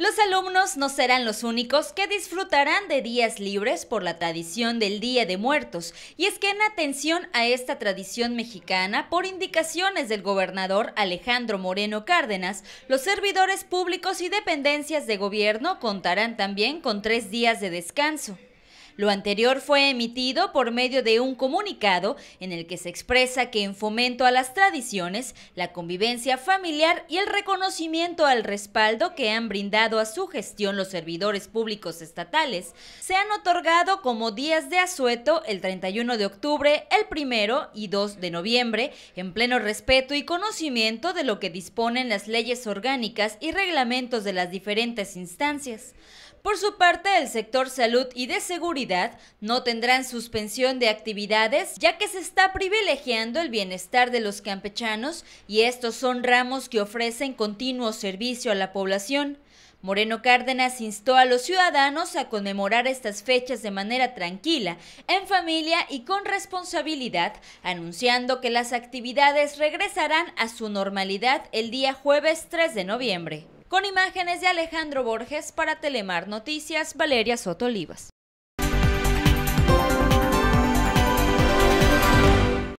Los alumnos no serán los únicos que disfrutarán de días libres por la tradición del Día de Muertos, y es que en atención a esta tradición mexicana, por indicaciones del gobernador Alejandro Moreno Cárdenas, los servidores públicos y dependencias de gobierno contarán también con tres días de descanso. Lo anterior fue emitido por medio de un comunicado en el que se expresa que en fomento a las tradiciones, la convivencia familiar y el reconocimiento al respaldo que han brindado a su gestión los servidores públicos estatales, se han otorgado como días de asueto el 31 de octubre, el 1 y 2 de noviembre, en pleno respeto y conocimiento de lo que disponen las leyes orgánicas y reglamentos de las diferentes instancias. Por su parte, el sector salud y de seguridad no tendrán suspensión de actividades, ya que se está privilegiando el bienestar de los campechanos y estos son ramos que ofrecen continuo servicio a la población. Moreno Cárdenas instó a los ciudadanos a conmemorar estas fechas de manera tranquila, en familia y con responsabilidad, anunciando que las actividades regresarán a su normalidad el día jueves 3 de noviembre. Con imágenes de Alejandro Borges para Telemar Noticias, Valeria Soto Olivas.